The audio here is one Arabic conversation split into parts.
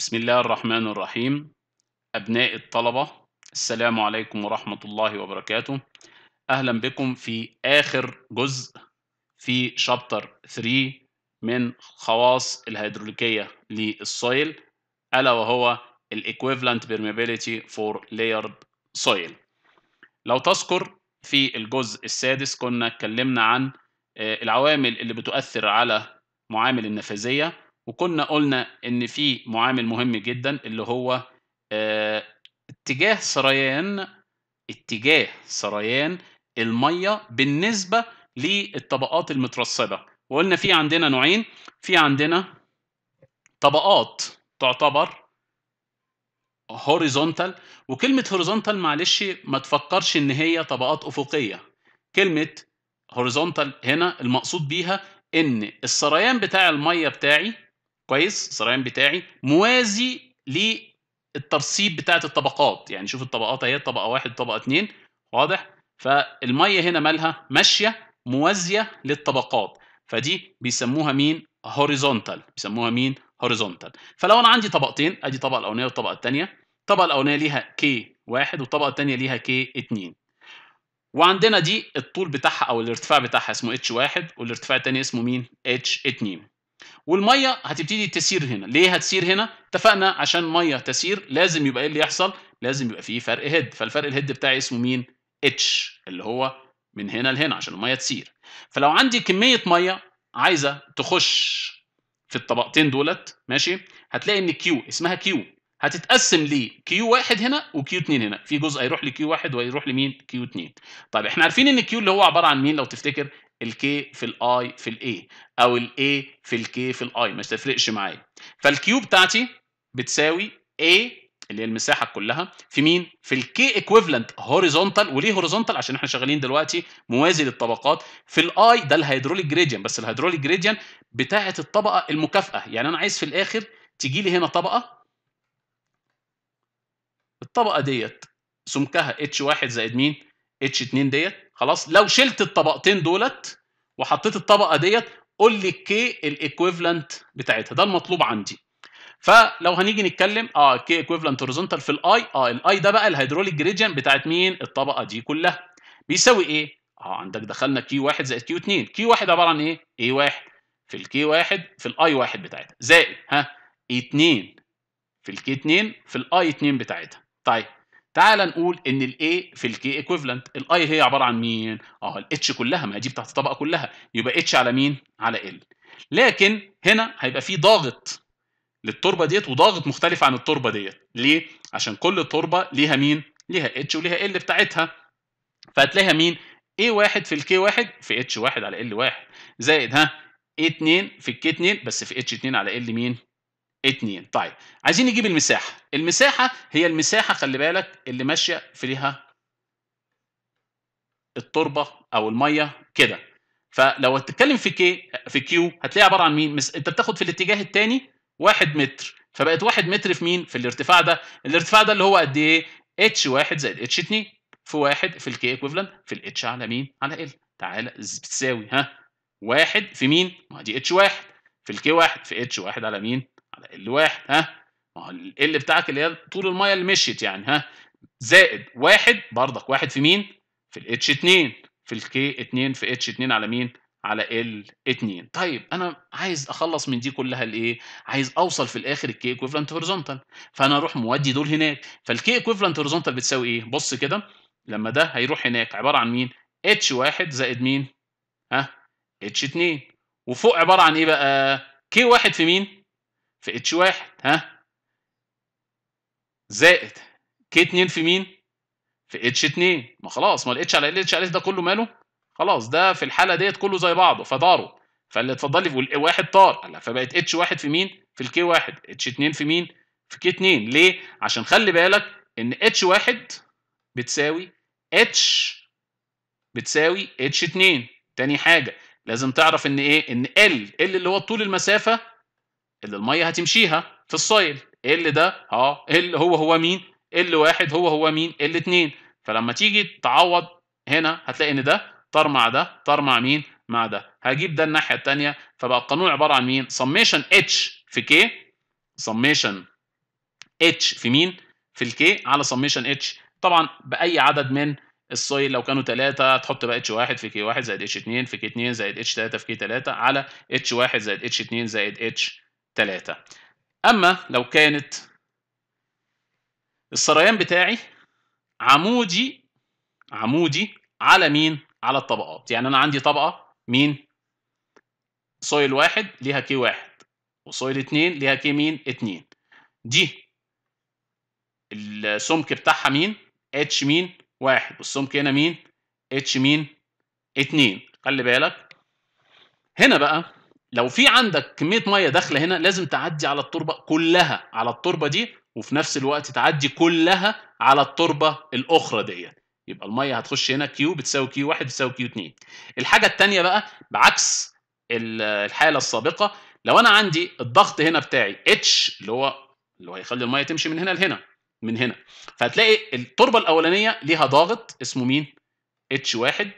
بسم الله الرحمن الرحيم أبناء الطلبة السلام عليكم ورحمة الله وبركاته أهلا بكم في آخر جزء في شابتر 3 من خواص الهيدروليكية للسويل ألا وهو الإكويفلنت بيرميبيليتي فور Layered سويل لو تذكر في الجزء السادس كنا اتكلمنا عن آه، العوامل اللي بتؤثر على معامل النفاذية وكنا قلنا ان في معامل مهم جدا اللي هو آه، اتجاه سريان اتجاه سريان الميه بالنسبه للطبقات المترصبه وقلنا في عندنا نوعين في عندنا طبقات تعتبر هوريزونتال وكلمه هوريزونتال معلش ما تفكرش ان هي طبقات افقيه كلمه هوريزونتال هنا المقصود بيها ان السريان بتاع الميه بتاعي كويس السريان بتاعي موازي للترسيب بتاعت الطبقات يعني شوف الطبقات اهي طبقه واحد طبقه اثنين واضح فالميه هنا مالها ماشيه موازيه للطبقات فدي بيسموها مين هوريزونتال بيسموها مين هوريزونتال فلو انا عندي طبقتين ادي الطبقه الاولانيه والطبقه الثانيه الطبقه الاولانيه ليها كي واحد والطبقه الثانيه ليها كي 2 وعندنا دي الطول بتاعها او الارتفاع بتاعها اسمه اتش واحد والارتفاع الثاني اسمه مين اتش 2 والميه هتبتدي تسير هنا ليه هتسير هنا اتفقنا عشان ميه تسير لازم يبقى ايه اللي يحصل لازم يبقى فيه فرق هيد فالفرق الهيد بتاعي اسمه مين اتش اللي هو من هنا لهنا عشان الميه تسير فلو عندي كميه ميه عايزه تخش في الطبقتين دولت ماشي هتلاقي ان كيو اسمها كيو هتتقسم ل كيو واحد هنا وكيو 2 هنا في جزء هيروح لكيو واحد وهيروح لمين كيو 2 طيب احنا عارفين ان كيو اللي هو عباره عن مين لو تفتكر الكي في الاي في الاي او الاي في الكي في الاي ما تفرقش معايا فالكيو بتاعتي بتساوي اي اللي هي المساحه كلها في مين في الكي ايكويفالنت هوريزونتال وليه هوريزونتال عشان احنا شغالين دلوقتي موازي للطبقات في الاي ده الهيدروليك جريديان بس الهيدروليك جريديان بتاعه الطبقه المكافئه يعني انا عايز في الاخر تيجي لي هنا طبقه الطبقه ديت سمكها اتش واحد زائد مين اتش 2 ديت خلاص لو شلت الطبقتين دولت وحطيت الطبقه ديت قول لي الكي الايكويفالنت بتاعتها ده المطلوب عندي فلو هنيجي نتكلم اه كي ايكويفالنت هوريزونتال في الاي اه الاي ده بقى الهيدروليك جريديان بتاعت مين الطبقه دي كلها بيساوي ايه اه عندك دخلنا كي 1 زائد كيو 2 كي 1 عباره عن ايه اي 1 في الكي 1 في الاي 1 بتاعتها زائد ها e اي 2 في الكي 2 في الاي 2 بتاعتها طيب تعال نقول ان الاي في الكي ايكويفالنت الاي هي عباره عن مين اه الاتش كلها ما دي بتاعت الطبقه كلها يبقى اتش على مين على ال لكن هنا هيبقى في ضاغط للتربه ديت وضاغط مختلف عن التربه ديت ليه عشان كل تربه ليها مين ليها اتش وليها ال بتاعتها فهتلاقيها مين اي واحد في الكي واحد في اتش واحد على ال واحد زائد ها اي 2 في الكي 2 بس في اتش 2 على ال مين اتنين طيب عايزين نجيب المساحة المساحة هي المساحة خلي بالك اللي ماشية فيها التربة أو المية كده فلو هتتكلم في كي في كيو هتلاقيها عبارة عن مين أنت بتاخد في الاتجاه التاني واحد متر فبقت واحد متر في مين في الارتفاع ده الارتفاع ده اللي هو قد إيه اتش واحد زائد اتش اتنين في واحد في الكي اكويفالنت في الاتش على مين على ال تعالى بتساوي ها واحد في مين ما دي اتش واحد في الكي واحد في اتش واحد على مين على ال ال1 ها ما هو ال بتاعك اللي هي طول الميه اللي مشيت يعني ها زائد واحد بردك واحد في مين؟ في ال H2 في ال K2 في H2 على مين؟ على ال 2 طيب انا عايز اخلص من دي كلها الايه عايز اوصل في الاخر الكي ايكويفالنت هورزونتال فانا اروح مودي دول هناك فالكي ايكويفالنت هورزونتال بتساوي ايه بص كده لما ده هيروح هناك عباره عن مين اتش 1 زائد مين ها اتش 2 وفوق عباره عن ايه بقى كي 1 في مين في اتش واحد ها زائد كي 2 في مين؟ في اتش 2 ما خلاص ما الاتش على الاتش على ده كله ماله؟ خلاص ده في الحاله ديت كله زي بعضه فطاروا فاللي اتفضل لي بيقول واحد طار فبقت اتش واحد في مين؟ في الكي واحد اتش 2 في مين؟ في كي 2 ليه؟ عشان خلي بالك ان اتش واحد بتساوي اتش بتساوي اتش 2 تاني حاجه لازم تعرف ان ايه؟ ان ال ال اللي هو طول المسافه اللي الميه هتمشيها في الصايل ال ده اه ال هو هو مين ال واحد هو هو مين ال اتنين فلما تيجي تعوض هنا هتلاقي ان ده طار مع ده طار مع مين مع ده هجيب ده الناحيه الثانيه فبقى القانون عباره عن مين سميشن اتش في كي سميشن اتش في مين في الكي على سميشن اتش طبعا باي عدد من السويل لو كانوا ثلاثة تحط بقى اتش 1 في كي 1 زائد اتش 2 في كي 2 زائد اتش 3 في كي 3 على اتش 1 زائد اتش 2 زائد اتش 3 أما لو كانت السريان بتاعي عمودي عمودي على مين؟ على الطبقات يعني أنا عندي طبقة مين؟ سويل واحد ليها كي واحد وسويل اتنين ليها كي مين؟ اتنين دي السمك بتاعها مين؟ اتش مين؟ واحد والسمك هنا مين؟ اتش مين؟ اتنين خلي بالك هنا بقى لو في عندك كميه ميه داخله هنا لازم تعدي على التربه كلها على التربه دي وفي نفس الوقت تعدي كلها على التربه الاخرى ديت يبقى الميه هتخش هنا كيو بتساوي كيو 1 بتساوي كيو 2 الحاجه الثانيه بقى بعكس الحاله السابقه لو انا عندي الضغط هنا بتاعي اتش اللي هو اللي هو هيخلي الميه تمشي من هنا لهنا من هنا فهتلاقي التربه الاولانيه ليها ضاغط اسمه مين اتش 1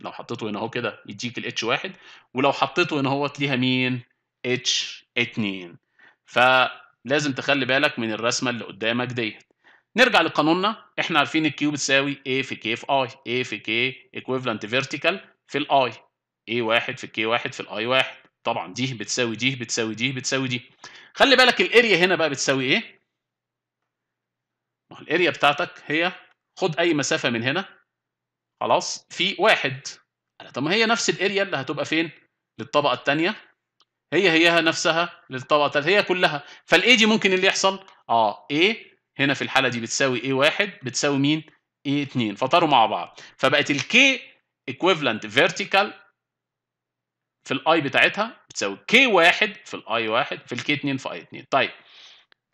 لو حطيته هنا اهو كده يديك الاتش واحد ولو حطيته هنا اهوت ليها مين؟ اتش اتنين فلازم تخلي بالك من الرسمه اللي قدامك ديت نرجع لقانوننا احنا عارفين الكيو بتساوي A في K في I A في K equivalent vertical في ال I A1 في K1 في ال I1 طبعا دي بتساوي دي بتساوي دي بتساوي دي خلي بالك الاريا هنا بقى بتساوي ايه؟ ما الاريا بتاعتك هي خد اي مسافه من هنا خلاص في واحد طب ما هي نفس الاريا اللي هتبقى فين للطبقه الثانيه هي هيها نفسها للطبقه الثالثه هي كلها فالاي دي ممكن اللي يحصل اه اي هنا في الحاله دي بتساوي اي 1 بتساوي مين اي 2 فطاروا مع بعض فبقت الكي equivalent فيرتيكال في الاي بتاعتها بتساوي كي واحد في الاي واحد في الكي 2 في اي 2 طيب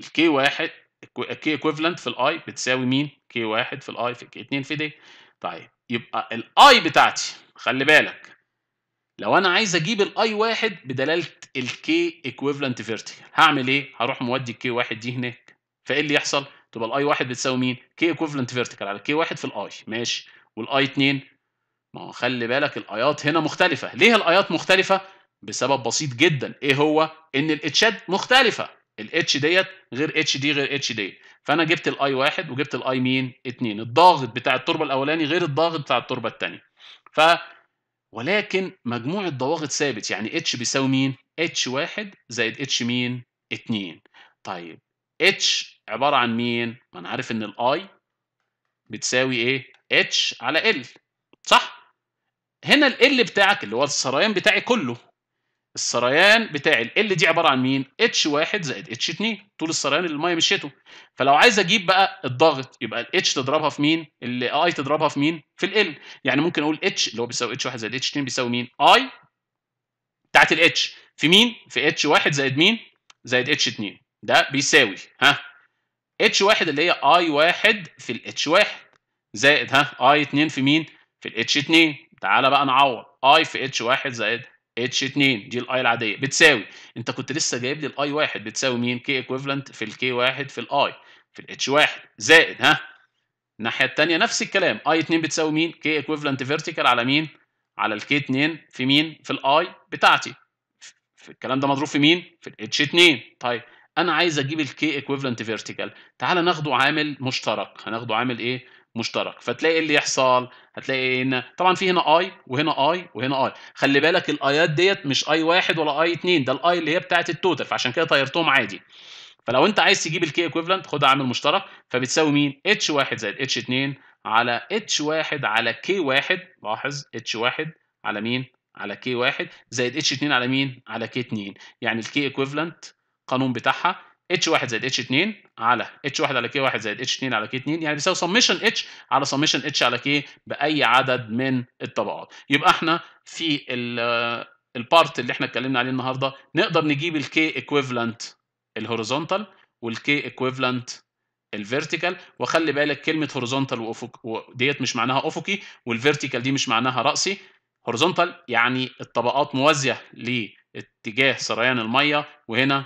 الكي واحد الكي equivalent في الاي بتساوي مين كي واحد في الاي في الكي 2 في دي طيب يبقى الاي بتاعتي خلي بالك لو انا عايز اجيب الاي واحد بدلاله الكي ايكويفالنت فيرتيكال هعمل ايه؟ هروح مودي الكي واحد دي هناك فايه اللي يحصل؟ تبقى الاي واحد بتساوي مين؟ كي ايكويفالنت فيرتيكال على كي واحد في الاي ماشي والاي 2 ما هو خلي بالك الايات هنا مختلفه ليه الايات مختلفه؟ بسبب بسيط جدا ايه هو؟ ان الاتشات مختلفه الاتش ديت غير اتش دي غير اتش دي فانا جبت الاي واحد وجبت الاي مين اتنين الضاغط بتاع التربه الاولاني غير الضاغط بتاع التربه الثانيه ف ولكن مجموع الضواغط ثابت يعني اتش بيساوي مين اتش واحد زائد اتش مين اتنين طيب اتش عباره عن مين ما انا عارف ان الاي بتساوي ايه اتش على ال صح هنا ال بتاعك اللي هو السريان بتاعي كله السريان بتاع ال ال دي عباره عن مين؟ اتش 1 زائد اتش 2 طول السريان اللي الميه مشيته فلو عايز اجيب بقى الضغط يبقى الاتش تضربها في مين؟ الاي تضربها في مين؟ في ال يعني ممكن اقول اتش اللي هو بيساوي اتش 1 زائد اتش 2 بيساوي مين؟ اي بتاعت الاتش في مين؟ في اتش 1 زائد مين؟ زائد اتش 2 ده بيساوي ها اتش 1 اللي هي اي 1 في الاتش 1 زائد ها اي 2 في مين؟ في الاتش 2 تعالى بقى نعوض اي في اتش 1 زائد اتش 2 دي الاي العاديه بتساوي انت كنت لسه جايب لي الاي 1 بتساوي مين كي ايكويفالنت في الكي 1 في الاي في الاتش 1 زائد ها الناحيه الثانيه نفس الكلام اي 2 بتساوي مين كي ايكويفالنت فيرتيكال على مين على الكي 2 في مين في الاي بتاعتي في الكلام ده مضروب في مين في الاتش 2 طيب انا عايز اجيب الكي ايكويفالنت فيرتيكال تعال ناخده عامل مشترك هناخده عامل ايه مشترك فتلاقي اللي يحصل هتلاقي هنا طبعا في هنا اي وهنا اي وهنا اي خلي بالك الايات ديت مش اي واحد ولا اي اتنين ده الاي اللي هي بتاعت التوتال فعشان كده طيرتهم عادي فلو انت عايز تجيب الكي ايكويفالنت خد عامل مشترك فبتساوي مين اتش واحد زائد اتش اتنين على اتش واحد على كي واحد لاحظ اتش واحد على مين على كي واحد زائد اتش اتنين على مين على كي اتنين يعني الكي ايكويفالنت قانون بتاعها اتش 1 زايد اتش h2 علي اتش h1 علي كي k1 زايد اتش h2 علي كي k2 يعني بيساوي سميشن اتش على سميشن اتش على كي باي عدد من الطبقات يبقى احنا في البارت اللي احنا اتكلمنا عليه النهارده نقدر نجيب الكي ايكويفالنت الهوريزونتال والكي ايكويفالنت الفيرتيكال وخلي بالك كلمه هوريزونتال وافق ديت مش معناها افقي والفيرتيكال دي مش معناها راسي هوريزونتال يعني الطبقات موازيه لاتجاه سريان الميه وهنا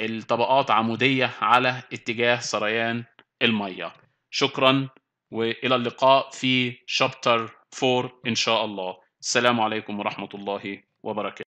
الطبقات عمودية على اتجاه سريان المية شكرا والى اللقاء في شابتر 4 ان شاء الله السلام عليكم ورحمه الله وبركاته